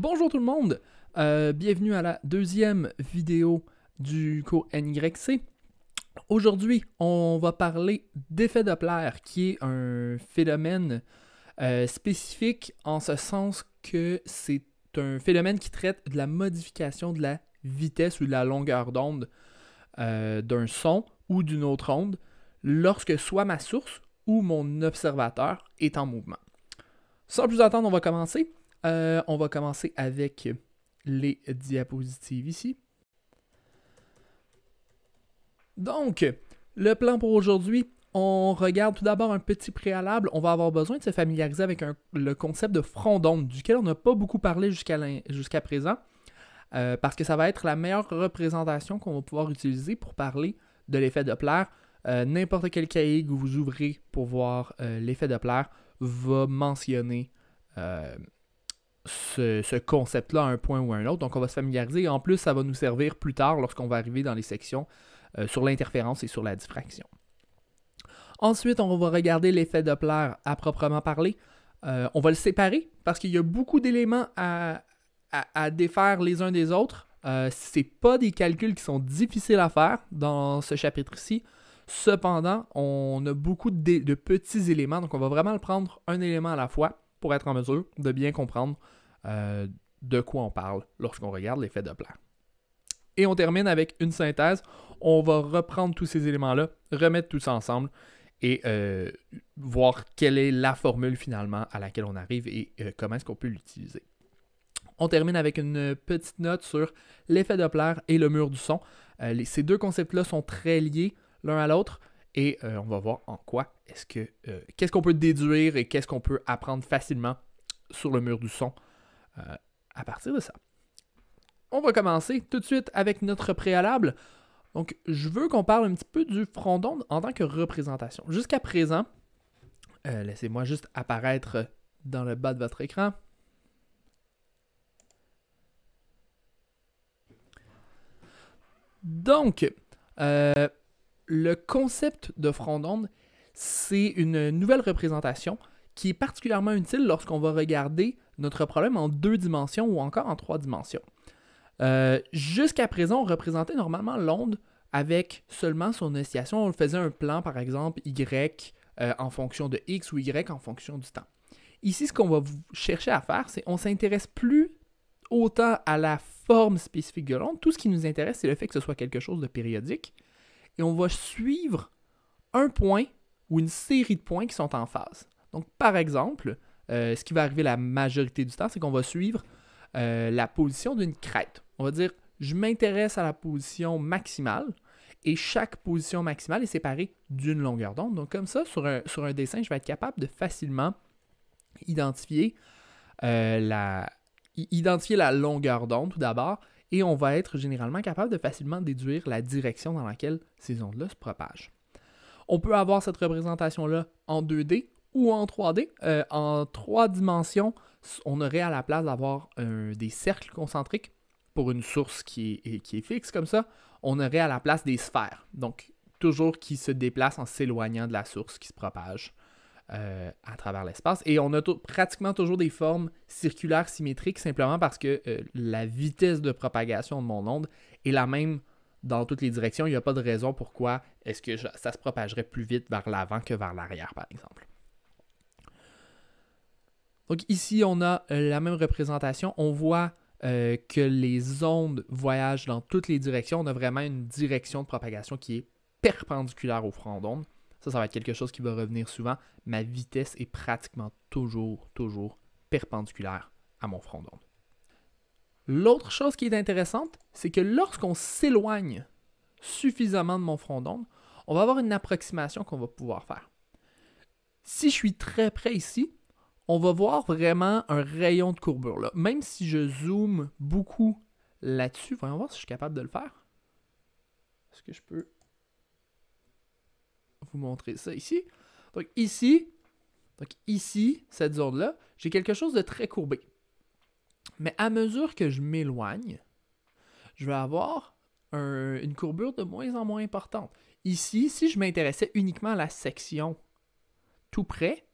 Bonjour tout le monde, euh, bienvenue à la deuxième vidéo du cours NYC. Aujourd'hui, on va parler d'effet Doppler, qui est un phénomène euh, spécifique en ce sens que c'est un phénomène qui traite de la modification de la vitesse ou de la longueur d'onde euh, d'un son ou d'une autre onde lorsque soit ma source ou mon observateur est en mouvement. Sans plus attendre, on va commencer. Euh, on va commencer avec les diapositives ici. Donc, le plan pour aujourd'hui, on regarde tout d'abord un petit préalable. On va avoir besoin de se familiariser avec le concept de front d'onde, duquel on n'a pas beaucoup parlé jusqu'à présent, euh, parce que ça va être la meilleure représentation qu'on va pouvoir utiliser pour parler de l'effet Doppler. plaire euh, N'importe quel cahier que vous ouvrez pour voir l'effet l'effet Doppler va mentionner ce, concept-là à un point ou un autre. Donc, on va se familiariser. En plus, ça va nous servir plus tard lorsqu'on va arriver dans les sections euh, sur l'interférence et sur la diffraction. Ensuite, on va regarder l'effet Doppler à proprement parler. Euh, on va le séparer parce qu'il y a beaucoup d'éléments à, défaire les uns des autres. Euh, c'est ce pas des calculs qui sont difficiles à faire dans ce chapitre-ci. Cependant, on a beaucoup de, petits éléments, donc on va vraiment le prendre un élément à la fois pour être en mesure de bien comprendre euh, de quoi on parle lorsqu'on regarde l'effet de Et on termine avec une synthèse. On va reprendre tous ces éléments-là, remettre tous ensemble et euh, voir quelle est la formule finalement à laquelle on arrive et euh, comment est-ce qu'on peut l'utiliser. On termine avec une petite note sur l'effet Doppler et le mur du son. ces deux concepts-là sont très liés l'un à l'autre et on va voir en quoi est-ce que qu'est-ce qu'on peut déduire et qu'est-ce qu'on peut apprendre facilement sur le mur du son euh, à partir de ça. On va commencer tout de suite avec notre préalable. Donc, je veux qu'on parle un petit peu du front d'onde en tant que représentation. Jusqu'à présent, euh, laissez-moi juste apparaître dans le bas de votre écran. Donc, euh, le concept de front d'onde, c'est une nouvelle représentation qui est particulièrement utile lorsqu'on va regarder notre problème en deux dimensions ou encore en trois dimensions. Euh, jusqu'à présent, on représentait normalement l'onde avec seulement son oscillation. On faisait un plan, par exemple, Y euh, en fonction de X ou Y en fonction du temps. Ici, ce qu'on va chercher à faire, c'est qu'on ne s'intéresse plus autant à la forme spécifique de l'onde. Tout ce qui nous intéresse, c'est le fait que ce soit quelque chose de périodique. Et on va suivre un point ou une série de points qui sont en phase. Donc, par exemple, euh, ce qui va arriver la majorité du temps, c'est qu'on va suivre euh, la position d'une crête. On va dire, je m'intéresse à la position maximale et chaque position maximale est séparée d'une longueur d'onde. Donc, comme ça, sur un, dessin, je vais être capable de facilement euh, identifier la longueur d'onde tout d'abord et on va être généralement capable de facilement déduire la direction dans laquelle ces ondes-là se propagent. On peut avoir cette représentation-là en 2D ou en 3D. Euh, en trois dimensions, on aurait à la place d'avoir des cercles concentriques pour une source qui est, qui est fixe comme ça. On aurait à la place des sphères, donc toujours qui se déplacent en s'éloignant de la source qui se propage. Euh, à travers l'espace. Et on a pratiquement toujours des formes circulaires symétriques simplement parce que euh, la vitesse de propagation de mon onde est la même dans toutes les directions. Il n'y a pas de raison pourquoi est-ce que ça se propagerait plus vite vers l'avant que vers l'arrière, par exemple. Donc ici, on a euh, la même représentation. On voit euh, que les ondes voyagent dans toutes les directions. On a vraiment une direction de propagation qui est perpendiculaire au front d'onde. Ça, ça va être quelque chose qui va revenir souvent. Ma vitesse est pratiquement toujours, toujours perpendiculaire à mon front d'onde. L'autre chose qui est intéressante, c'est que lorsqu'on s'éloigne suffisamment de mon front d'onde, on va avoir une approximation qu'on va pouvoir faire. Si je suis très près ici, on va voir vraiment un rayon de courbure. Là. Même si je zoome beaucoup là-dessus, voyons voir si je suis capable de le faire. Est-ce que je peux vous montrer ça ici? Donc ici, donc ici, cette zone-là, j'ai quelque chose de très courbé. Mais à mesure que je m'éloigne, je vais avoir une courbure de moins en moins importante. Ici, si je m'intéressais uniquement à la section tout près,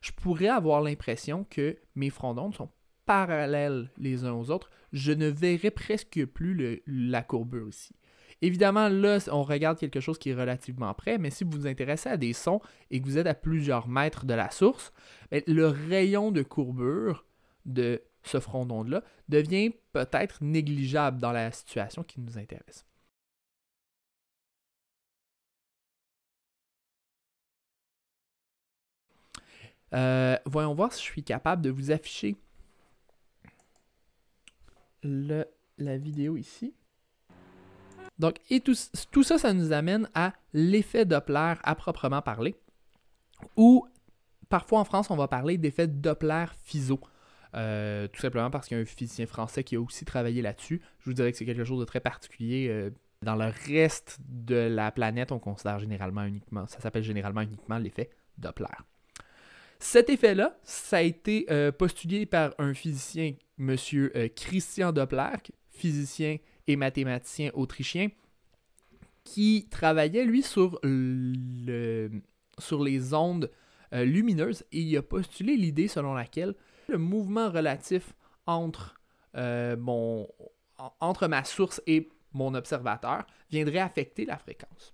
je pourrais avoir l'impression que mes fronts d'onde sont parallèles les uns aux autres. Je ne verrais presque plus la courbure ici. Évidemment, là, on regarde quelque chose qui est relativement près, mais si vous vous intéressez à des sons et que vous êtes à plusieurs mètres de la source, eh, le rayon de courbure de ce front d'onde-là devient peut-être négligeable dans la situation qui nous intéresse. Euh, voyons voir si je suis capable de vous afficher le, la vidéo ici. Donc, et tout, ça, ça nous amène à l'effet Doppler à proprement parler, ou parfois en France, on va parler d'effet doppler physio euh, tout simplement parce qu'il y a un physicien français qui a aussi travaillé là-dessus. Je vous dirais que c'est quelque chose de très particulier. Euh, dans le reste de la planète, on considère généralement uniquement, ça s'appelle généralement uniquement l'effet Doppler. Cet effet-là, ça a été euh, postulé par un physicien, M. Euh, Christian Doppler, physicien et mathématicien autrichien, qui travaillait, lui, sur, les ondes euh, lumineuses et il a postulé l'idée selon laquelle le mouvement relatif entre, mon, entre ma source et mon observateur viendrait affecter la fréquence.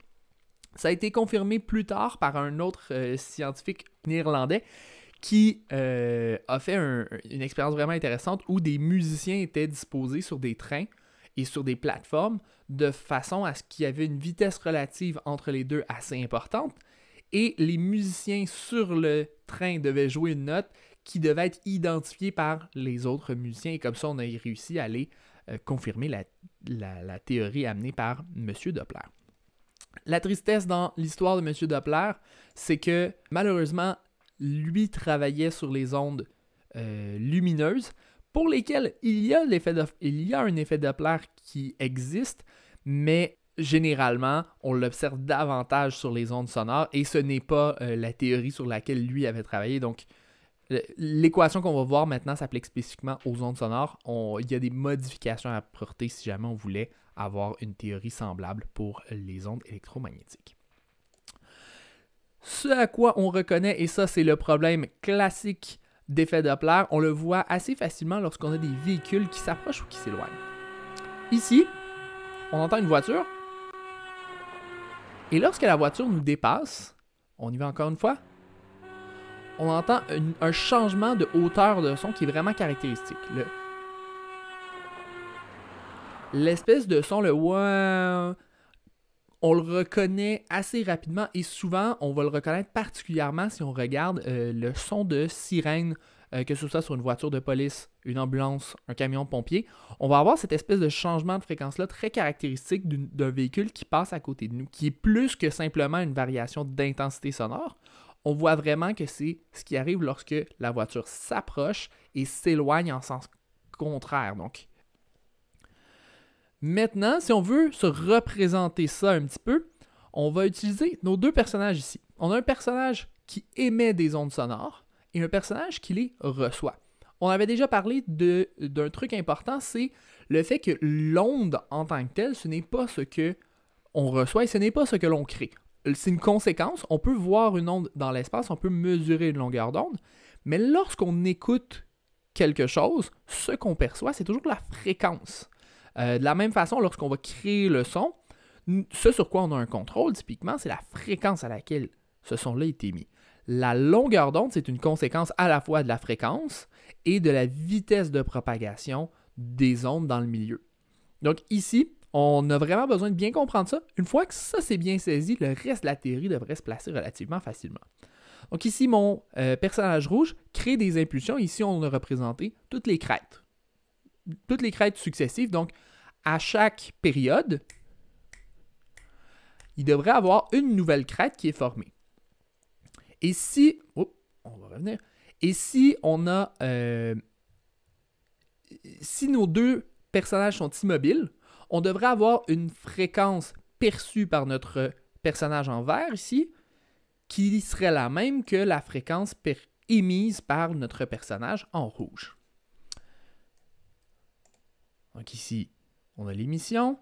Ça a été confirmé plus tard par un autre euh, scientifique néerlandais qui euh, a fait une expérience vraiment intéressante où des musiciens étaient disposés sur des trains et sur des plateformes de façon à ce qu'il y avait une vitesse relative entre les deux assez importante et les musiciens sur le train devaient jouer une note qui devait être identifiée par les autres musiciens et comme ça on a réussi à aller euh, confirmer la, la théorie amenée par M. Doppler. La tristesse dans l'histoire de M. Doppler, c'est que malheureusement, lui travaillait sur les ondes euh, lumineuses pour lesquelles il y, a un effet Doppler qui existe, mais généralement, on l'observe davantage sur les ondes sonores et ce n'est pas euh, la théorie sur laquelle lui avait travaillé. Donc, l'équation qu'on va voir maintenant s'applique spécifiquement aux ondes sonores. il y a des modifications à apporter si jamais on voulait avoir une théorie semblable pour les ondes électromagnétiques. Ce à quoi on reconnaît, et ça c'est le problème classique d'effet Doppler, on le voit assez facilement lorsqu'on a des véhicules qui s'approchent ou qui s'éloignent. Ici, on entend une voiture, et lorsque la voiture nous dépasse, on y va encore une fois, on entend un changement de hauteur de son qui est vraiment caractéristique l'espèce de son, le on le reconnaît assez rapidement et souvent, on va le reconnaître particulièrement si on regarde euh, le son de sirène, euh, que ce soit sur une voiture de police, une ambulance, un camion de pompier. On va avoir cette espèce de changement de fréquence-là très caractéristique d'un véhicule qui passe à côté de nous, qui est plus que simplement une variation d'intensité sonore. On voit vraiment que c'est ce qui arrive lorsque la voiture s'approche et s'éloigne en sens contraire. Donc, Maintenant, si on veut se représenter ça un petit peu, on va utiliser nos deux personnages ici. On a un personnage qui émet des ondes sonores et un personnage qui les reçoit. On avait déjà parlé d'un truc important, c'est le fait que l'onde en tant que telle, ce n'est pas ce que on reçoit et ce n'est pas ce que l'on crée. C'est une conséquence, on peut voir une onde dans l'espace, on peut mesurer une longueur d'onde, mais lorsqu'on écoute quelque chose, ce qu'on perçoit, c'est toujours la fréquence. Euh, de la même façon, lorsqu'on va créer le son, ce sur quoi on a un contrôle, typiquement, c'est la fréquence à laquelle ce son-là est émis. La longueur d'onde, c'est une conséquence à la fois de la fréquence et de la vitesse de propagation des ondes dans le milieu. Donc ici, on a vraiment besoin de bien comprendre ça. Une fois que ça c'est bien saisi, le reste de la théorie devrait se placer relativement facilement. Donc ici, mon euh, personnage rouge crée des impulsions. Ici, on a représenté toutes les crêtes. Toutes les crêtes successives, donc à chaque période, il devrait avoir une nouvelle crête qui est formée. Et si, on va revenir. Et si on a, euh, si nos deux personnages sont immobiles, on devrait avoir une fréquence perçue par notre personnage en vert ici, qui serait la même que la fréquence émise par notre personnage en rouge. Donc ici, on a l'émission.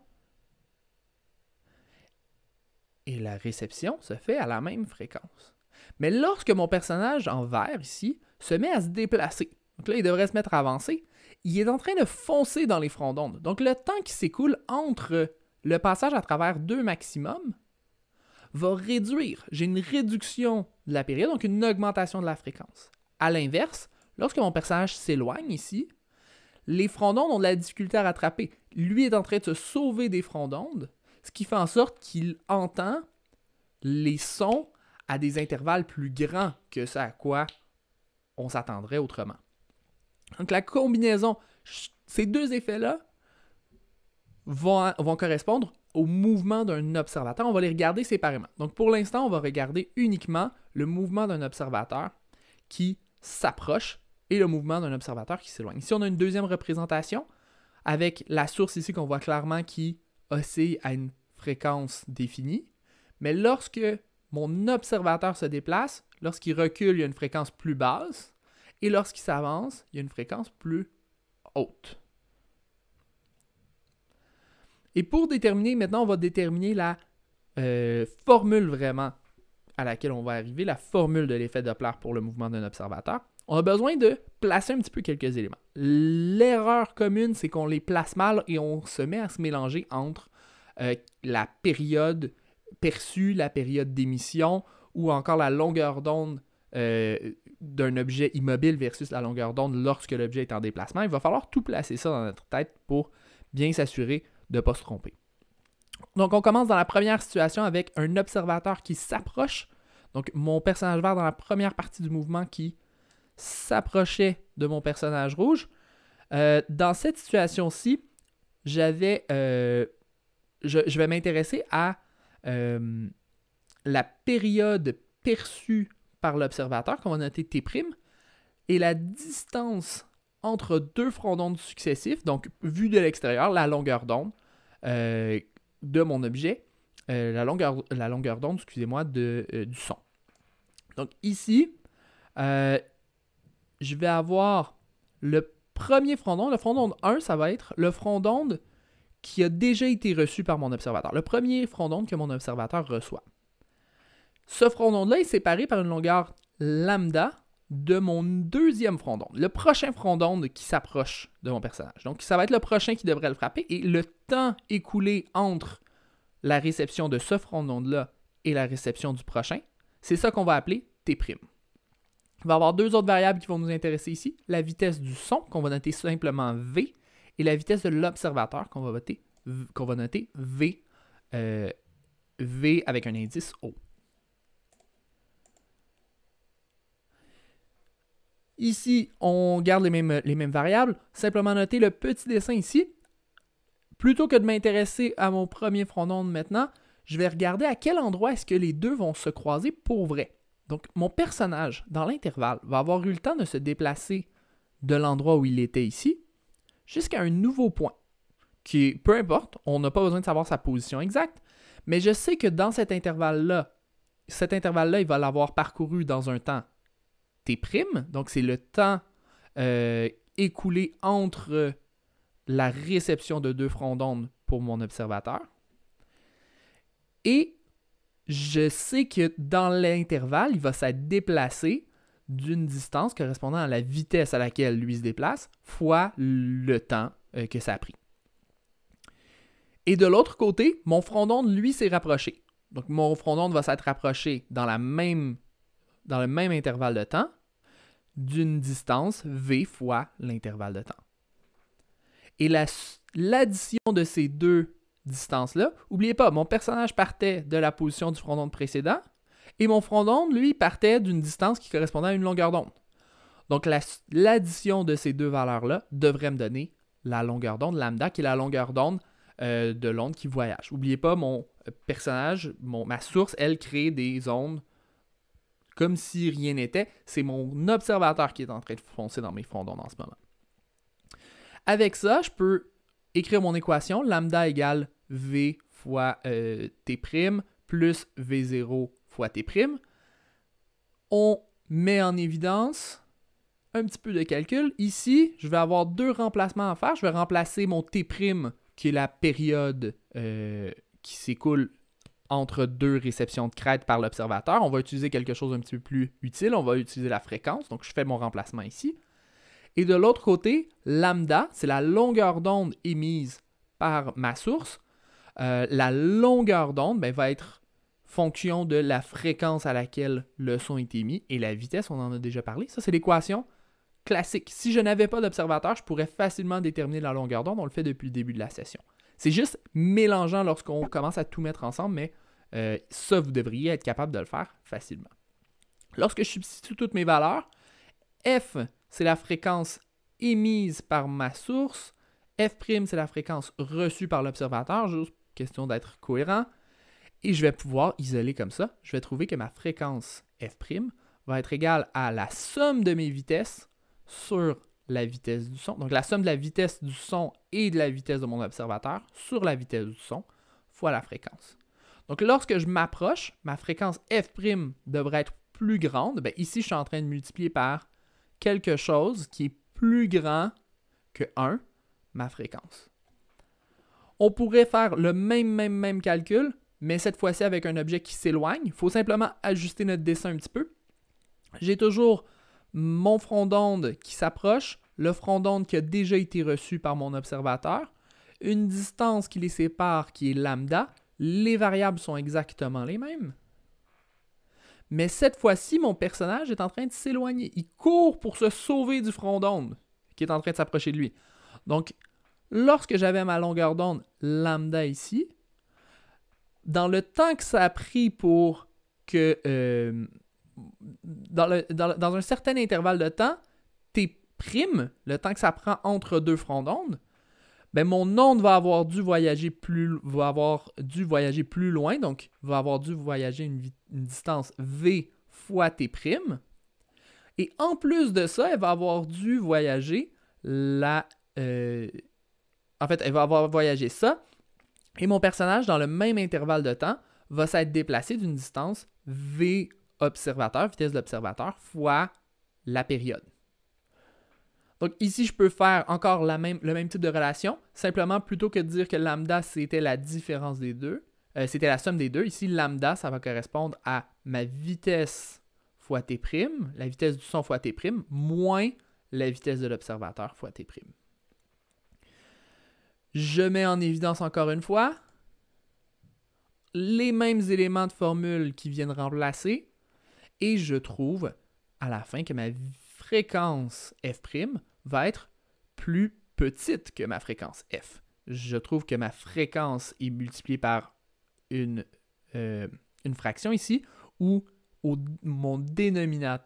Et la réception se fait à la même fréquence. Mais lorsque mon personnage en vert ici se met à se déplacer, donc là il devrait se mettre à avancer, il est en train de foncer dans les fronts d'onde. Donc le temps qui s'écoule entre le passage à travers deux maximums va réduire. J'ai une réduction de la période, donc une augmentation de la fréquence. À l'inverse, lorsque mon personnage s'éloigne ici, les fronts d'ondes ont de la difficulté à rattraper. Lui est en train de se sauver des fronts ce qui fait en sorte qu'il entend les sons à des intervalles plus grands que ce à quoi on s'attendrait autrement. Donc la combinaison, ces deux effets-là vont correspondre au mouvement d'un observateur. On va les regarder séparément. Donc pour l'instant, on va regarder uniquement le mouvement d'un observateur qui s'approche et le mouvement d'un observateur qui s'éloigne. Ici, on a une deuxième représentation avec la source ici qu'on voit clairement qui oscille à une fréquence définie. Mais lorsque mon observateur se déplace, lorsqu'il recule, il y a une fréquence plus basse, et lorsqu'il s'avance, il y a une fréquence plus haute. Et pour déterminer, maintenant, on va déterminer la euh, formule vraiment à laquelle on va arriver, la formule de l'effet Doppler pour le mouvement d'un observateur on a besoin de placer un petit peu quelques éléments. L'erreur commune, c'est qu'on les place mal et on se met à se mélanger entre euh, la période perçue, la période d'émission ou encore la longueur d'onde euh, d'un objet immobile versus la longueur d'onde lorsque l'objet est en déplacement. Il va falloir tout placer ça dans notre tête pour bien s'assurer de ne pas se tromper. Donc on commence dans la première situation avec un observateur qui s'approche. Donc mon personnage vert dans la première partie du mouvement qui s'approchait de mon personnage rouge. Euh, dans cette situation-ci, j'avais. Euh, je, vais m'intéresser à euh, la période perçue par l'observateur, qu'on va noter T', et la distance entre deux fronts d'onde successifs, donc vue de l'extérieur, la longueur d'onde de mon objet, la longueur, la longueur d'onde, excusez-moi, de du son. Donc ici, je vais avoir le premier front d'onde. Le front d'onde 1, ça va être le front d'onde qui a déjà été reçu par mon observateur. Le premier front d'onde que mon observateur reçoit. Ce front d'onde-là est séparé par une longueur lambda de mon deuxième front d'onde, le prochain front d'onde qui s'approche de mon personnage. Donc, ça va être le prochain qui devrait le frapper et le temps écoulé entre la réception de ce front d'onde-là et la réception du prochain, c'est ça qu'on va appeler T' va avoir deux autres variables qui vont nous intéresser ici. La vitesse du son, qu'on va noter simplement V, et la vitesse de l'observateur, qu'on va, noter V, euh, V avec un indice O. Ici, on garde les mêmes, les mêmes variables. Simplement noter le petit dessin ici. Plutôt que de m'intéresser à mon premier front d'onde maintenant, je vais regarder à quel endroit est-ce que les deux vont se croiser pour vrai. Donc, mon personnage, dans l'intervalle, va avoir eu le temps de se déplacer de l'endroit où il était ici jusqu'à un nouveau point. Qui, peu importe, on n'a pas besoin de savoir sa position exacte, mais je sais que dans cet intervalle-là, cet intervalle-là, il va l'avoir parcouru dans un temps T', donc c'est le temps euh, écoulé entre la réception de deux fronts d'onde pour mon observateur et je sais que dans l'intervalle, il va s'être déplacé d'une distance correspondant à la vitesse à laquelle lui se déplace fois le temps euh, que ça a pris. Et de l'autre côté, mon front d'onde, lui, s'est rapproché. Donc mon front d'onde va s'être rapproché dans, le même intervalle de temps d'une distance V fois l'intervalle de temps. Et l'addition de ces deux distance-là, oubliez pas, mon personnage partait de la position du front d'onde précédent et mon front d'onde, lui, partait d'une distance qui correspondait à une longueur d'onde. Donc l'addition de ces deux valeurs-là devrait me donner la longueur d'onde lambda, qui est la longueur d'onde euh, de l'onde qui voyage. Oubliez pas, mon euh, personnage, ma source, elle crée des ondes comme si rien n'était. C'est mon observateur qui est en train de foncer dans mes fronts d'onde en ce moment. Avec ça, je peux écrire mon équation, lambda égale V fois euh, T' plus V0 fois T'. On met en évidence un petit peu de calcul. Ici, je vais avoir deux remplacements à faire. Je vais remplacer mon T', qui est la période euh, qui s'écoule entre deux réceptions de crête par l'observateur. On va utiliser quelque chose un petit peu plus utile. On va utiliser la fréquence. Donc, je fais mon remplacement ici. Et de l'autre côté, lambda, c'est la longueur d'onde émise par ma source euh, la longueur d'onde ben, va être fonction de la fréquence à laquelle le son est émis et la vitesse, on en a déjà parlé. Ça, c'est l'équation classique. Si je n'avais pas d'observateur, je pourrais facilement déterminer la longueur d'onde. On le fait depuis le début de la session. C'est juste mélangeant lorsqu'on commence à tout mettre ensemble, mais euh, ça, vous devriez être capable de le faire facilement. Lorsque je substitue toutes mes valeurs, F, c'est la fréquence émise par ma source. F', c'est la fréquence reçue par l'observateur question d'être cohérent. Et je vais pouvoir isoler comme ça. Je vais trouver que ma fréquence f' va être égale à la somme de mes vitesses sur la vitesse du son. Donc la somme de la vitesse du son et de la vitesse de mon observateur sur la vitesse du son fois la fréquence. Donc lorsque je m'approche, ma fréquence f' devrait être plus grande. Ben, ici, je suis en train de multiplier par quelque chose qui est plus grand que 1, ma fréquence. On pourrait faire le même, même, même calcul, mais cette fois-ci avec un objet qui s'éloigne. Il faut simplement ajuster notre dessin un petit peu. J'ai toujours mon front d'onde qui s'approche, le front d'onde qui a déjà été reçu par mon observateur, une distance qui les sépare qui est lambda, les variables sont exactement les mêmes. Mais cette fois-ci, mon personnage est en train de s'éloigner. Il court pour se sauver du front d'onde qui est en train de s'approcher de lui. Donc, lorsque j'avais ma longueur d'onde lambda ici, dans le temps que ça a pris pour que... Euh, dans, dans, un certain intervalle de temps, tes primes, le temps que ça prend entre deux fronts d'onde, ben, mon onde va avoir dû voyager plus va avoir dû voyager plus loin, donc va avoir dû voyager une, distance v fois tes primes. Et en plus de ça, elle va avoir dû voyager la, euh, en fait, elle va avoir voyagé ça. Et mon personnage, dans le même intervalle de temps, va s'être déplacé d'une distance V observateur, vitesse de l'observateur, fois la période. Donc ici, je peux faire encore le même type de relation. Simplement, plutôt que de dire que lambda, c'était la différence des deux, euh, c'était la somme des deux. Ici, lambda, ça va correspondre à ma vitesse fois t', la vitesse du son fois t', moins la vitesse de l'observateur fois t'. Je mets en évidence encore une fois les mêmes éléments de formule qui viennent remplacer et je trouve à la fin que ma fréquence f' va être plus petite que ma fréquence f. Je trouve que ma fréquence est multipliée par une, euh, fraction ici où mon,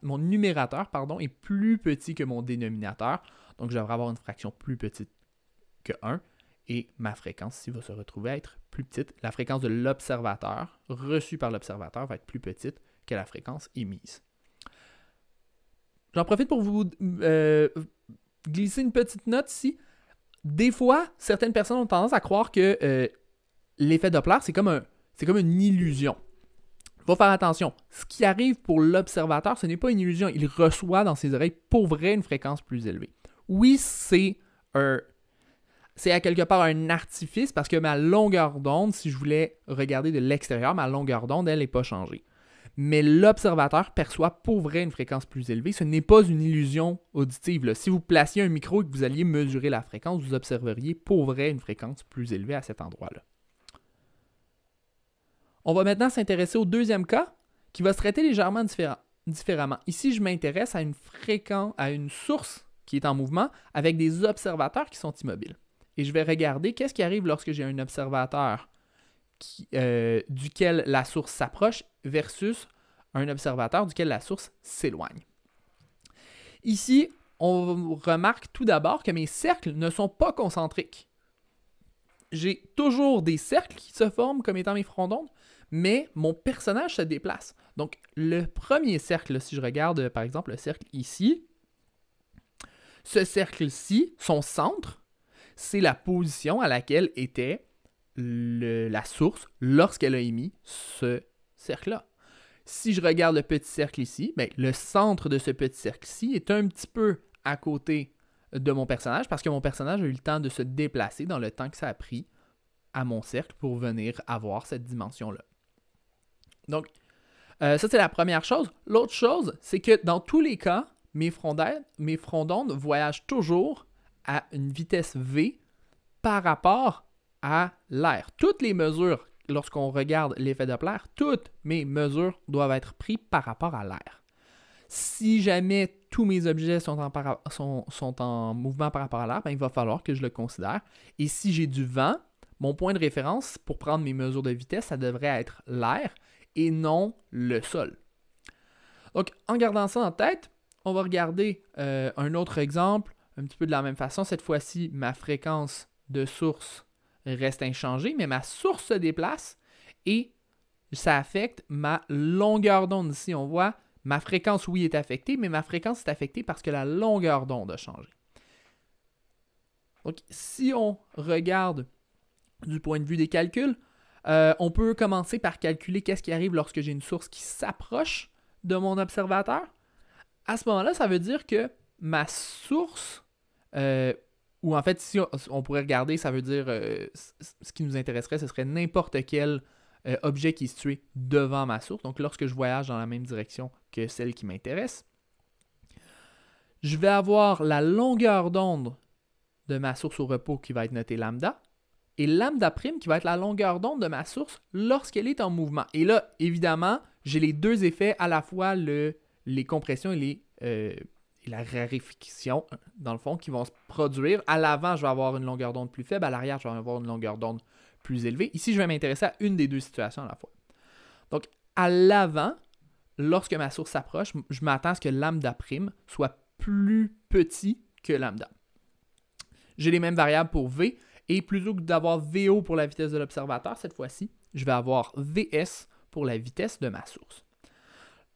numérateur pardon, est plus petit que mon dénominateur. Donc, je devrais avoir une fraction plus petite que 1 et ma fréquence ici va se retrouver à être plus petite. La fréquence de l'observateur, reçue par l'observateur, va être plus petite que la fréquence émise. J'en profite pour vous euh, glisser une petite note ici. Des fois, certaines personnes ont tendance à croire que euh, l'effet Doppler, c'est comme, un, comme une illusion. Il faut faire attention. Ce qui arrive pour l'observateur, ce n'est pas une illusion. Il reçoit dans ses oreilles pour vrai une fréquence plus élevée. Oui, c'est un c'est à quelque part un artifice parce que ma longueur d'onde, si je voulais regarder de l'extérieur, ma longueur d'onde, elle n'est pas changée. Mais l'observateur perçoit pour vrai une fréquence plus élevée. Ce n'est pas une illusion auditive. Si vous placiez un micro et que vous alliez mesurer la fréquence, vous observeriez pour vrai une fréquence plus élevée à cet endroit-là. On va maintenant s'intéresser au deuxième cas qui va se traiter légèrement différemment. Ici, je m'intéresse à une fréquence, à une source qui est en mouvement avec des observateurs qui sont immobiles et je vais regarder qu'est-ce qui arrive lorsque j'ai un observateur euh, duquel la source s'approche versus un observateur duquel la source s'éloigne. Ici, on remarque tout d'abord que mes cercles ne sont pas concentriques. J'ai toujours des cercles qui se forment comme étant mes fronts d'onde, mais mon personnage se déplace. Donc, le premier cercle, si je regarde par exemple le cercle ici, ce cercle-ci, son centre, c'est la position à laquelle était la source lorsqu'elle a émis ce cercle-là. Si je regarde le petit cercle ici, ben, le centre de ce petit cercle-ci est un petit peu à côté de mon personnage parce que mon personnage a eu le temps de se déplacer dans le temps que ça a pris à mon cercle pour venir avoir cette dimension-là. Donc, euh, ça c'est la première chose. L'autre chose, c'est que dans tous les cas, mes fronts, mes fronts voyagent toujours à une vitesse V par rapport à l'air. Toutes les mesures, lorsqu'on regarde l'effet Doppler, toutes mes mesures doivent être prises par rapport à l'air. Si jamais tous mes objets sont en, mouvement par rapport à l'air, ben, il va falloir que je le considère. Et si j'ai du vent, mon point de référence pour prendre mes mesures de vitesse, ça devrait être l'air et non le sol. Donc, en gardant ça en tête, on va regarder euh, un autre exemple un petit peu de la même façon. Cette fois-ci, ma fréquence de source reste inchangée, mais ma source se déplace et ça affecte ma longueur d'onde. Ici, on voit ma fréquence, oui, est affectée, mais ma fréquence est affectée parce que la longueur d'onde a changé. Donc, si on regarde du point de vue des calculs, euh, on peut commencer par calculer qu'est-ce qui arrive lorsque j'ai une source qui s'approche de mon observateur. À ce moment-là, ça veut dire que ma source euh, ou en fait, si on, pourrait regarder, ça veut dire euh, ce qui nous intéresserait, ce serait n'importe quel euh, objet qui est situé devant ma source. Donc lorsque je voyage dans la même direction que celle qui m'intéresse, je vais avoir la longueur d'onde de ma source au repos qui va être notée lambda et lambda prime qui va être la longueur d'onde de ma source lorsqu'elle est en mouvement. Et là, évidemment, j'ai les deux effets à la fois les compressions et les la raréfaction, euh, dans le fond, qui vont se produire. À l'avant, je vais avoir une longueur d'onde plus faible. À l'arrière, je vais avoir une longueur d'onde plus élevée. Ici, je vais m'intéresser à une des deux situations à la fois. Donc, à l'avant, lorsque ma source s'approche, je m'attends à ce que lambda prime soit plus petit que lambda. J'ai les mêmes variables pour V, et plutôt que d'avoir VO pour la vitesse de l'observateur, cette fois-ci, je vais avoir VS pour la vitesse de ma source.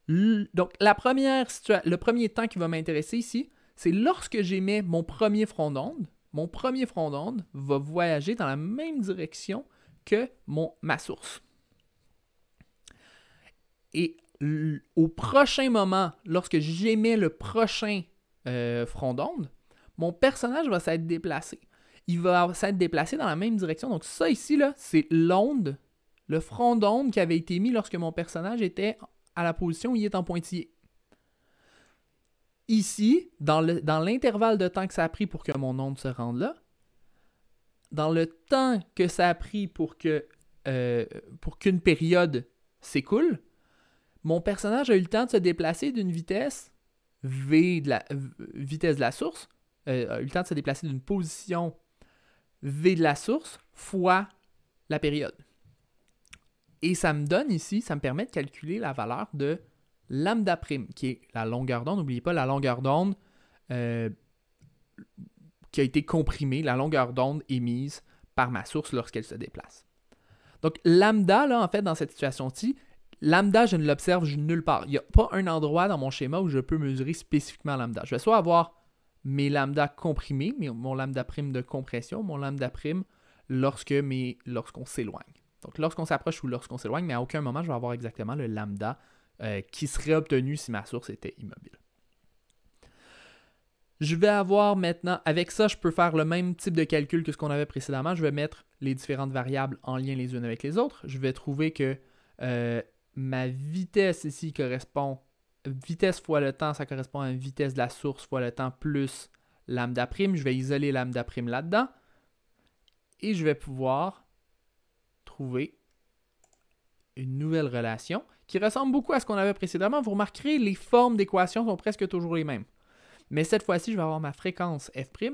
Donc, la première le premier temps qui va m'intéresser ici, c'est lorsque j'émets mon premier front d'onde, mon premier front d'onde va voyager dans la même direction que mon, ma source. Et au prochain moment, lorsque j'émets le prochain euh, front d'onde, mon personnage va s'être déplacé. Il va s'être déplacé dans la même direction. Donc ça ici, là, c'est l'onde, le front d'onde qui avait été mis lorsque mon personnage était à la position où il est en pointillé. Ici, dans l'intervalle de temps que ça a pris pour que mon onde se rende là, dans le temps que ça a pris pour euh, qu'une période s'écoule, mon personnage a eu le temps de se déplacer d'une vitesse V de la vitesse de la source, euh, a eu le temps de se déplacer d'une position V de la source fois la période. Et ça me donne ici, ça me permet de calculer la valeur de lambda prime, qui est la longueur d'onde. N'oubliez pas la longueur d'onde euh, qui a été comprimée, la longueur d'onde émise par ma source lorsqu'elle se déplace. Donc lambda, là, en fait, dans cette situation-ci, lambda, je ne l'observe nulle part. Il n'y a pas un endroit dans mon schéma où je peux mesurer spécifiquement lambda. Je vais soit avoir mes lambda comprimés, mon lambda prime de compression, mon lambda prime lorsque lorsqu'on s'éloigne. Donc lorsqu'on s'approche ou lorsqu'on s'éloigne, mais à aucun moment je vais avoir exactement le lambda euh, qui serait obtenu si ma source était immobile. Je vais avoir maintenant, avec ça, je peux faire le même type de calcul que ce qu'on avait précédemment. Je vais mettre les différentes variables en lien les unes avec les autres. Je vais trouver que euh, ma vitesse ici correspond, vitesse fois le temps, ça correspond à une vitesse de la source fois le temps plus lambda prime. Je vais isoler lambda prime là-dedans. Et je vais pouvoir trouver une nouvelle relation qui ressemble beaucoup à ce qu'on avait précédemment. Vous remarquerez, les formes d'équations sont presque toujours les mêmes. Mais cette fois-ci, je vais avoir ma fréquence f'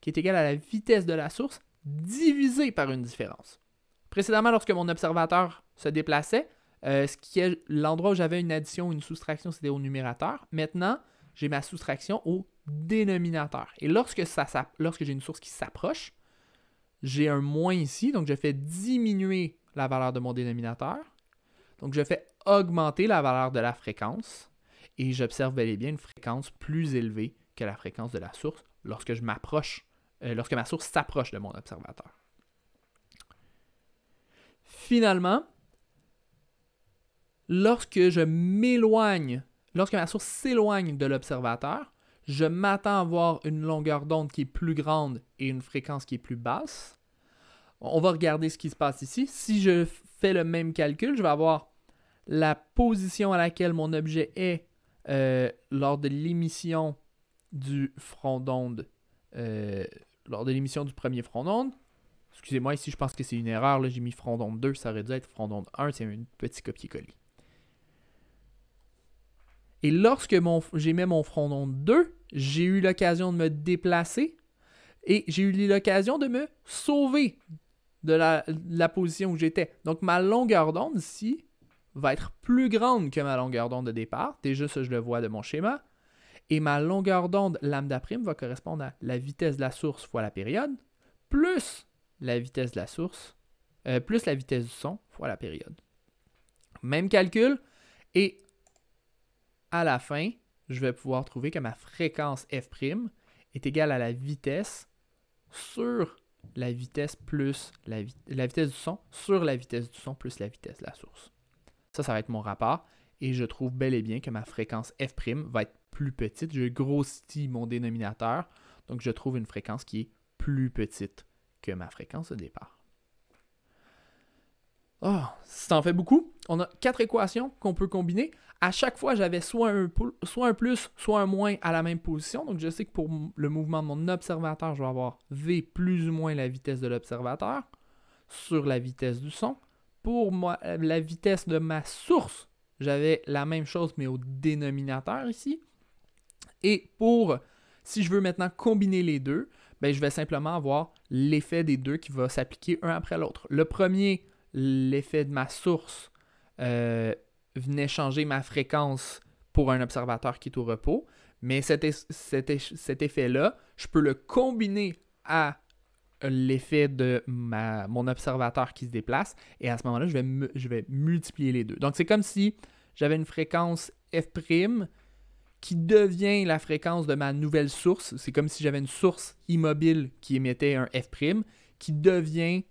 qui est égale à la vitesse de la source divisée par une différence. Précédemment, lorsque mon observateur se déplaçait, euh, ce qui est l'endroit où j'avais une addition ou une soustraction, c'était au numérateur. Maintenant, j'ai ma soustraction au dénominateur. Et lorsque, ça, ça, lorsque j'ai une source qui s'approche, j'ai un moins ici, donc je fais diminuer la valeur de mon dénominateur. Donc je fais augmenter la valeur de la fréquence et j'observe bel et bien une fréquence plus élevée que la fréquence de la source lorsque je m'approche, euh, lorsque ma source s'approche de mon observateur. Finalement, lorsque je m'éloigne, lorsque ma source s'éloigne de l'observateur, je m'attends à voir une longueur d'onde qui est plus grande et une fréquence qui est plus basse. On va regarder ce qui se passe ici. Si je fais le même calcul, je vais avoir la position à laquelle mon objet est euh, lors de l'émission du front euh, lors de l'émission du premier front d'onde. Excusez-moi, ici je pense que c'est une erreur, j'ai mis front d'onde 2, ça aurait dû être front d'onde 1, c'est un petit copier-coller. Et lorsque j'ai mis mon front 2, j'ai eu l'occasion de me déplacer et j'ai eu l'occasion de me sauver de la, position où j'étais. Donc ma longueur d'onde ici va être plus grande que ma longueur d'onde de départ. Déjà, ça, je le vois de mon schéma. Et ma longueur d'onde lambda prime va correspondre à la vitesse de la source fois la période, plus la vitesse de la source, euh, plus la vitesse du son fois la période. Même calcul, et à la fin, je vais pouvoir trouver que ma fréquence f' est égale à la vitesse sur la vitesse plus la, vitesse du son sur la vitesse du son plus la vitesse de la source. Ça, ça va être mon rapport et je trouve bel et bien que ma fréquence f' va être plus petite. Je grossis mon dénominateur, donc je trouve une fréquence qui est plus petite que ma fréquence de départ. Oh, ça en fait beaucoup on a quatre équations qu'on peut combiner. À chaque fois, j'avais soit un, soit un plus, soit un moins à la même position. Donc, je sais que pour le mouvement de mon observateur, je vais avoir V plus ou moins la vitesse de l'observateur sur la vitesse du son. Pour moi, euh, la vitesse de ma source, j'avais la même chose, mais au dénominateur ici. Et pour, si je veux maintenant combiner les deux, ben, je vais simplement avoir l'effet des deux qui va s'appliquer un après l'autre. Le premier, l'effet de ma source euh, venait changer ma fréquence pour un observateur qui est au repos. Mais cet, effet-là, je peux le combiner à l'effet de mon observateur qui se déplace. Et à ce moment-là, je vais, multiplier les deux. Donc, c'est comme si j'avais une fréquence f' qui devient la fréquence de ma nouvelle source. C'est comme si j'avais une source immobile qui émettait un f' qui devient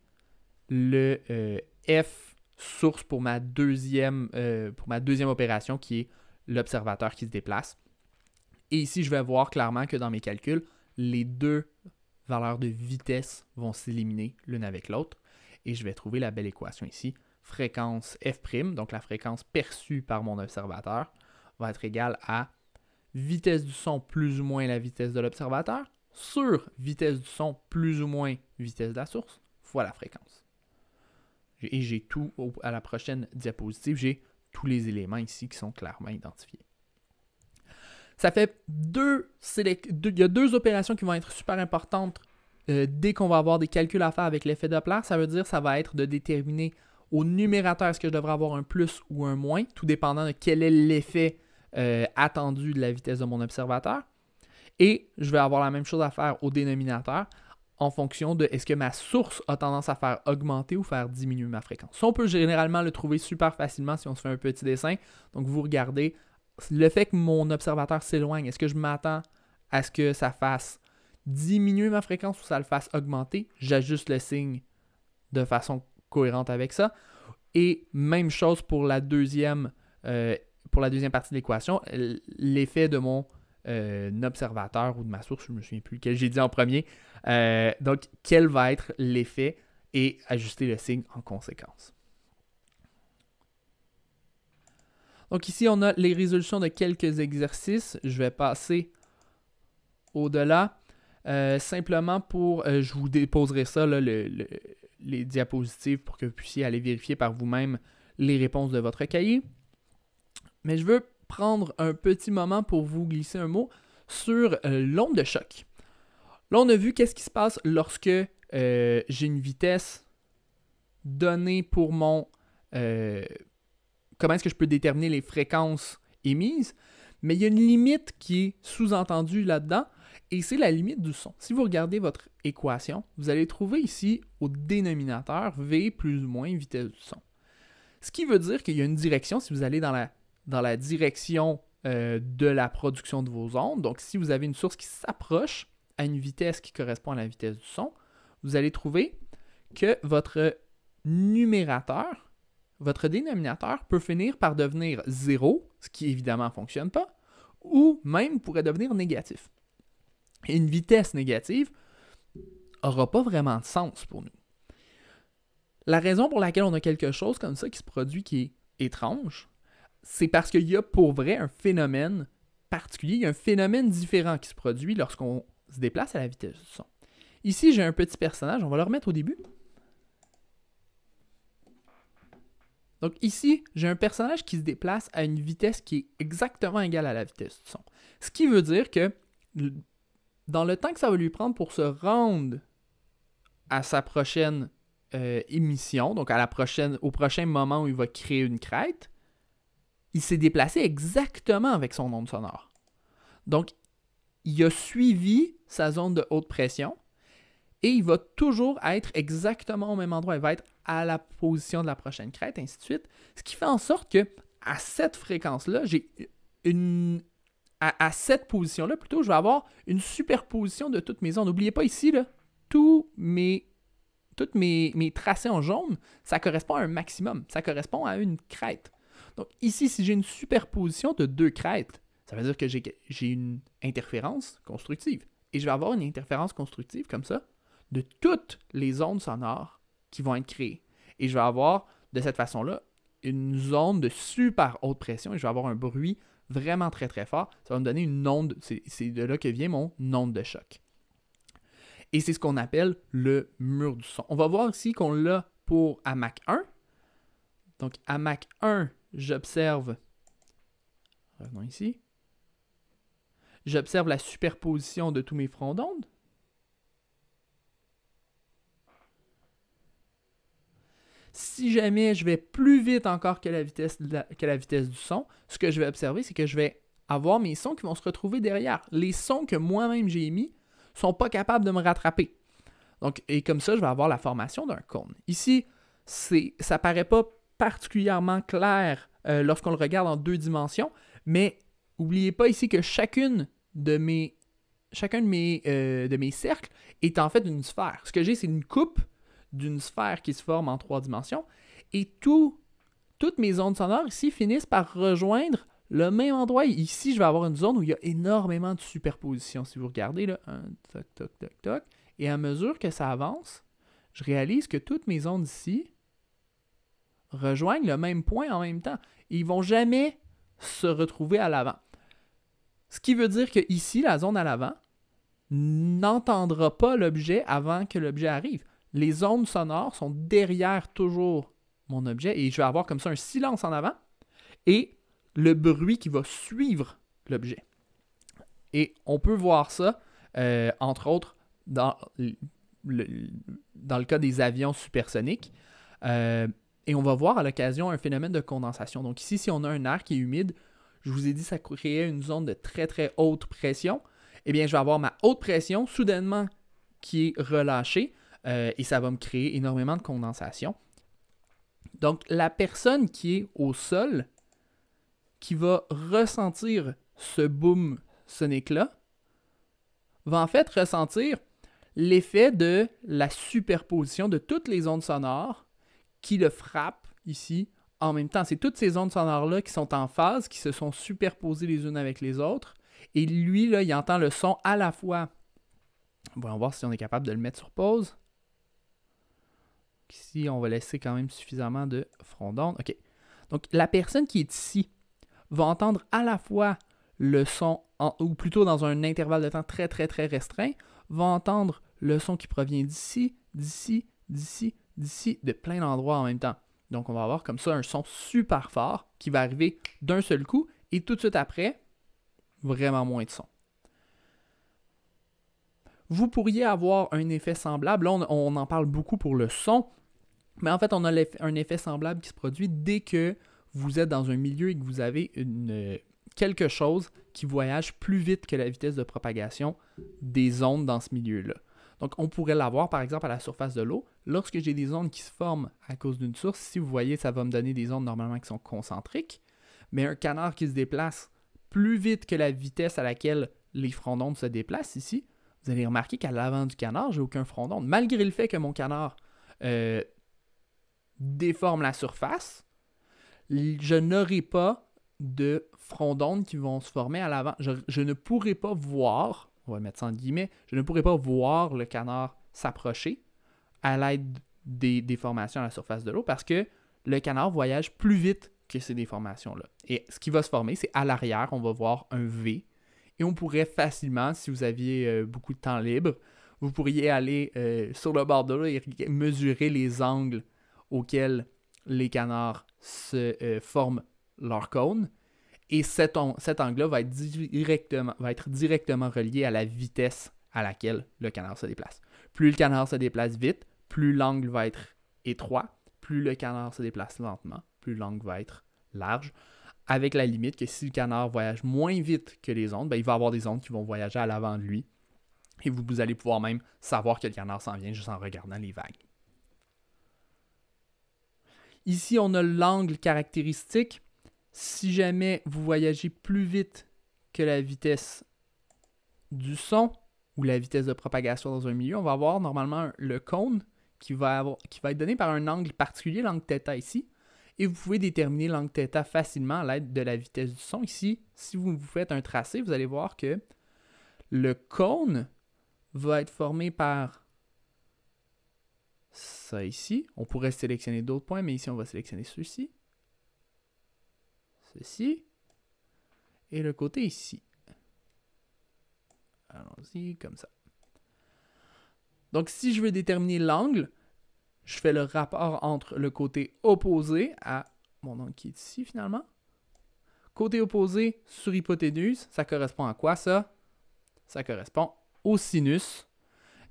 le euh, f source pour ma deuxième, euh, pour ma deuxième opération qui est l'observateur qui se déplace. Et ici, je vais voir clairement que dans mes calculs, les deux valeurs de vitesse vont s'éliminer l'une avec l'autre. Et je vais trouver la belle équation ici. Fréquence f', donc la fréquence perçue par mon observateur, va être égale à vitesse du son plus ou moins la vitesse de l'observateur sur vitesse du son plus ou moins vitesse de la source fois la fréquence. Et j'ai tout à la prochaine diapositive, j'ai tous les éléments ici qui sont clairement identifiés. Ça fait deux, il y a deux opérations qui vont être super importantes euh, dès qu'on va avoir des calculs à faire avec l'effet Doppler. Ça veut dire ça va être de déterminer au numérateur est-ce que je devrais avoir un plus ou un moins, tout dépendant de quel est l'effet euh, attendu de la vitesse de mon observateur. Et je vais avoir la même chose à faire au dénominateur en fonction de est-ce que ma source a tendance à faire augmenter ou faire diminuer ma fréquence. on peut généralement le trouver super facilement si on se fait un petit dessin. Donc, vous regardez le fait que mon observateur s'éloigne. Est-ce que je m'attends à ce que ça fasse diminuer ma fréquence ou ça le fasse augmenter? J'ajuste le signe de façon cohérente avec ça. Et même chose pour la deuxième, euh, pour la deuxième partie de l'équation, l'effet de mon euh, observateur ou de ma source, je ne me souviens plus lequel j'ai dit en premier. Euh, donc, quel va être l'effet et ajuster le signe en conséquence. Donc ici, on a les résolutions de quelques exercices. Je vais passer au-delà. Euh, simplement pour, je vous déposerai ça, là, les diapositives, pour que vous puissiez aller vérifier par vous-même les réponses de votre cahier. Mais je veux prendre un petit moment pour vous glisser un mot sur euh, l'onde de choc. Là, on a vu qu'est-ce qui se passe lorsque euh, j'ai une vitesse donnée pour mon... Euh, comment est-ce que je peux déterminer les fréquences émises. Mais il y a une limite qui est sous-entendue là-dedans, et c'est la limite du son. Si vous regardez votre équation, vous allez trouver ici au dénominateur V plus ou moins vitesse du son. Ce qui veut dire qu'il y a une direction, si vous allez dans la dans la direction euh, de la production de vos ondes. Donc, si vous avez une source qui s'approche à une vitesse qui correspond à la vitesse du son, vous allez trouver que votre numérateur, votre dénominateur peut finir par devenir zéro, ce qui évidemment ne fonctionne pas, ou même pourrait devenir négatif. Et une vitesse négative n'aura pas vraiment de sens pour nous. La raison pour laquelle on a quelque chose comme ça qui se produit qui est étrange, c'est parce qu'il y a pour vrai un phénomène particulier, un phénomène différent qui se produit lorsqu'on se déplace à la vitesse du son. Ici, j'ai un petit personnage, on va le remettre au début. Donc ici, j'ai un personnage qui se déplace à une vitesse qui est exactement égale à la vitesse du son. Ce qui veut dire que dans le temps que ça va lui prendre pour se rendre à sa prochaine euh, émission, donc à la prochaine, au prochain moment où il va créer une crête, il s'est déplacé exactement avec son onde sonore. Donc, il a suivi sa zone de haute pression et il va toujours être exactement au même endroit. Il va être à la position de la prochaine crête, ainsi de suite. Ce qui fait en sorte que à cette fréquence-là, j'ai une. À, cette position-là, plutôt, je vais avoir une superposition de toutes mes ondes. N'oubliez pas ici, là, tous mes toutes mes, mes, tracés en jaune, ça correspond à un maximum, ça correspond à une crête. Donc ici, si j'ai une superposition de deux crêtes, ça veut dire que j'ai une interférence constructive. Et je vais avoir une interférence constructive comme ça de toutes les ondes sonores qui vont être créées. Et je vais avoir, de cette façon-là, une zone de super haute pression et je vais avoir un bruit vraiment très très fort. Ça va me donner une onde, c'est de là que vient mon onde de choc. Et c'est ce qu'on appelle le mur du son. On va voir ici qu'on l'a pour AMAC 1. Donc AMAC 1, j'observe, revenons ici, j'observe la superposition de tous mes fronts d'onde. Si jamais je vais plus vite encore que la, vitesse du son, ce que je vais observer, c'est que je vais avoir mes sons qui vont se retrouver derrière. Les sons que moi-même j'ai émis sont pas capables de me rattraper. Donc, et comme ça, je vais avoir la formation d'un cône. Ici, ça paraît pas particulièrement clair euh, lorsqu'on le regarde en deux dimensions. Mais n'oubliez pas ici que chacune de mes, chacun de mes, euh, de mes cercles est en fait une sphère. Ce que j'ai, c'est une coupe d'une sphère qui se forme en trois dimensions. Et tout, toutes mes ondes sonores ici finissent par rejoindre le même endroit. Ici, je vais avoir une zone où il y a énormément de superposition. Si vous regardez, là, un toc, toc, toc, toc. Et à mesure que ça avance, je réalise que toutes mes ondes ici rejoignent le même point en même temps. Ils vont jamais se retrouver à l'avant. Ce qui veut dire que ici, la zone à l'avant n'entendra pas l'objet avant que l'objet arrive. Les ondes sonores sont derrière toujours mon objet et je vais avoir comme ça un silence en avant et le bruit qui va suivre l'objet. Et on peut voir ça, euh, entre autres, dans le, dans le, cas des avions supersoniques. Euh, et on va voir à l'occasion un phénomène de condensation. Donc ici, si on a un air qui est humide, je vous ai dit, ça créait une zone de très très haute pression. Eh bien, je vais avoir ma haute pression soudainement qui est relâchée euh, et ça va me créer énormément de condensation. Donc, la personne qui est au sol, qui va ressentir ce boom sonique-là, va en fait ressentir l'effet de la superposition de toutes les ondes sonores qui le frappe ici en même temps. C'est toutes ces ondes sonores-là qui sont en phase, qui se sont superposées les unes avec les autres. Et lui, là, il entend le son à la fois. Voyons voir si on est capable de le mettre sur pause. Ici, on va laisser quand même suffisamment de front d'onde. OK. Donc, la personne qui est ici va entendre à la fois le son, ou plutôt dans un intervalle de temps très, très, très restreint, va entendre le son qui provient d'ici, d'ici, d'ici, d'ici de plein d'endroits en même temps. Donc, on va avoir comme ça un son super fort qui va arriver d'un seul coup et tout de suite après, vraiment moins de son. Vous pourriez avoir un effet semblable. Là, on, en parle beaucoup pour le son, mais en fait, on a un effet semblable qui se produit dès que vous êtes dans un milieu et que vous avez une, quelque chose qui voyage plus vite que la vitesse de propagation des ondes dans ce milieu-là. Donc, on pourrait l'avoir, par exemple, à la surface de l'eau. Lorsque j'ai des ondes qui se forment à cause d'une source, si vous voyez, ça va me donner des ondes normalement qui sont concentriques, mais un canard qui se déplace plus vite que la vitesse à laquelle les fronts d'onde se déplacent ici, vous allez remarquer qu'à l'avant du canard, j'ai aucun front d'onde. Malgré le fait que mon canard euh, déforme la surface, je n'aurai pas de front d'onde qui vont se former à l'avant. Je, je, ne pourrai pas voir, on va mettre ça en guillemets, je ne pourrai pas voir le canard s'approcher à l'aide des déformations à la surface de l'eau parce que le canard voyage plus vite que ces déformations-là. Et ce qui va se former, c'est à l'arrière, on va voir un V. Et on pourrait facilement, si vous aviez euh, beaucoup de temps libre, vous pourriez aller euh, sur le bord de l'eau et mesurer les angles auxquels les canards se euh, forment leur cône. Et cet, cet angle-là va, va être directement relié à la vitesse à laquelle le canard se déplace. Plus le canard se déplace vite, plus l'angle va être étroit, plus le canard se déplace lentement, plus l'angle va être large, avec la limite que si le canard voyage moins vite que les ondes, ben, il va avoir des ondes qui vont voyager à l'avant de lui. Et vous allez pouvoir même savoir que le canard s'en vient juste en regardant les vagues. Ici, on a l'angle caractéristique. Si jamais vous voyagez plus vite que la vitesse du son ou la vitesse de propagation dans un milieu, on va avoir normalement le cône qui va, être donné par un angle particulier, l'angle θ ici. Et vous pouvez déterminer l'angle θ facilement à l'aide de la vitesse du son. Ici, si vous vous faites un tracé, vous allez voir que le cône va être formé par ça ici. On pourrait sélectionner d'autres points, mais ici, on va sélectionner ceci. Ceci. Et le côté ici. Allons-y, comme ça. Donc si je veux déterminer l'angle, je fais le rapport entre le côté opposé à mon angle qui est ici finalement. Côté opposé sur hypoténuse, ça correspond à quoi ça? Ça correspond au sinus.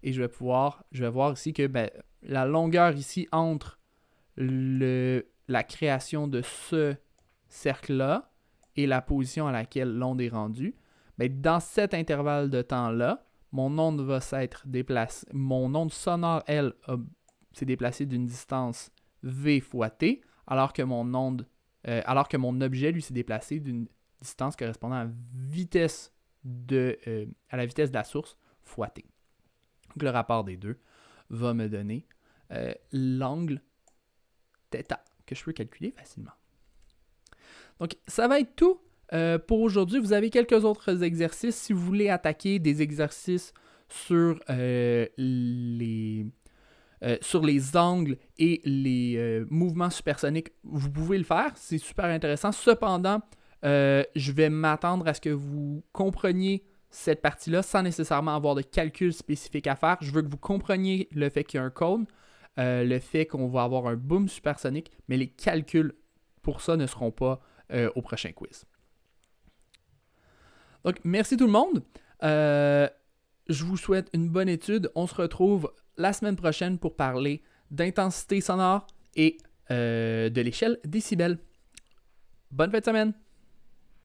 Et je vais pouvoir, je vais voir ici que ben, la longueur ici entre le, la création de ce cercle-là et la position à laquelle l'onde est rendue, ben, dans cet intervalle de temps-là, mon onde va s'être Mon onde sonore, elle, s'est déplacée d'une distance V fois T, alors que mon onde, euh, alors que mon objet, lui, s'est déplacé d'une distance correspondant à, vitesse de, euh, à la vitesse de la source fois T. Donc, le rapport des deux va me donner euh, l'angle θ que je peux calculer facilement. Donc, ça va être tout euh, pour aujourd'hui, vous avez quelques autres exercices. Si vous voulez attaquer des exercices sur, euh, les, euh, sur les angles et les mouvements supersoniques, vous pouvez le faire. C'est super intéressant. Cependant, je vais m'attendre à ce que vous compreniez cette partie-là sans nécessairement avoir de calcul spécifique à faire. Je veux que vous compreniez le fait qu'il y a un cône, le fait qu'on va avoir un boom supersonique, mais les calculs pour ça ne seront pas au prochain quiz merci tout le monde. Euh, je vous souhaite une bonne étude. On se retrouve la semaine prochaine pour parler d'intensité sonore et euh, de l'échelle décibel. Bonne fin de semaine!